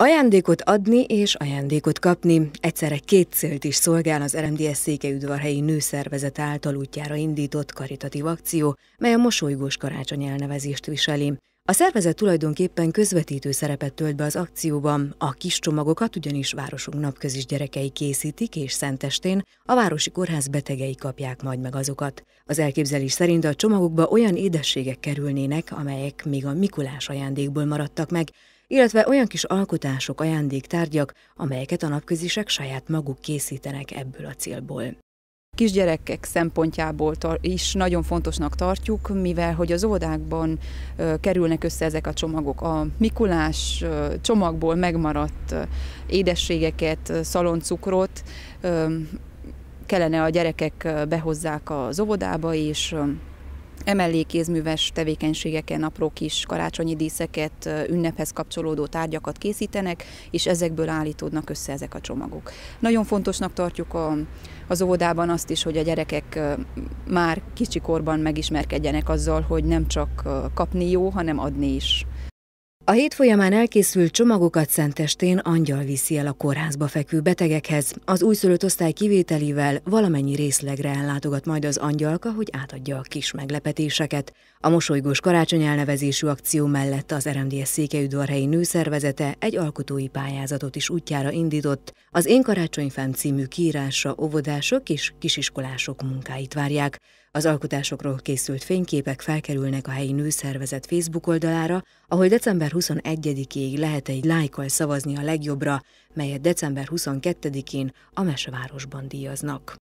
Ajándékot adni és ajándékot kapni egyszerre két célt is szolgál az RMDS Székelyudvarhelyi Nőszervezet által útjára indított karitatív akció, mely a mosolygós karácsony elnevezést viseli. A szervezet tulajdonképpen közvetítő szerepet tölt be az akcióban, a kis csomagokat ugyanis városunk napközis gyerekei készítik, és szentestén a városi kórház betegei kapják majd meg azokat. Az elképzelés szerint a csomagokba olyan édességek kerülnének, amelyek még a Mikulás ajándékból maradtak meg, illetve olyan kis alkotások, ajándéktárgyak, amelyeket a napközisek saját maguk készítenek ebből a célból kisgyerekek szempontjából is nagyon fontosnak tartjuk, mivel hogy az óvodákban kerülnek össze ezek a csomagok. A Mikulás csomagból megmaradt édességeket, szaloncukrot kellene a gyerekek behozzák az óvodába, és emellé kézműves tevékenységeken apró kis karácsonyi díszeket, ünnephez kapcsolódó tárgyakat készítenek, és ezekből állítódnak össze ezek a csomagok. Nagyon fontosnak tartjuk a, az óvodában azt is, hogy a gyerekek már kicsikorban megismerkedjenek azzal, hogy nem csak kapni jó, hanem adni is. A hét folyamán elkészült csomagokat szentestén angyal viszi el a kórházba fekvő betegekhez. Az újszülött osztály kivételével valamennyi részlegre ellátogat majd az angyalka, hogy átadja a kis meglepetéseket. A mosolygós karácsony elnevezésű akció mellett az RMDS székelyudvarhelyi nőszervezete egy alkotói pályázatot is útjára indított, az Én Karácsony Fent című kiírásra óvodások és kisiskolások munkáit várják. Az alkotásokról készült fényképek felkerülnek a helyi nőszervezet Facebook oldalára, ahol december 21-ig lehet egy lájkkal szavazni a legjobbra, melyet december 22-én a Mesevárosban díjaznak.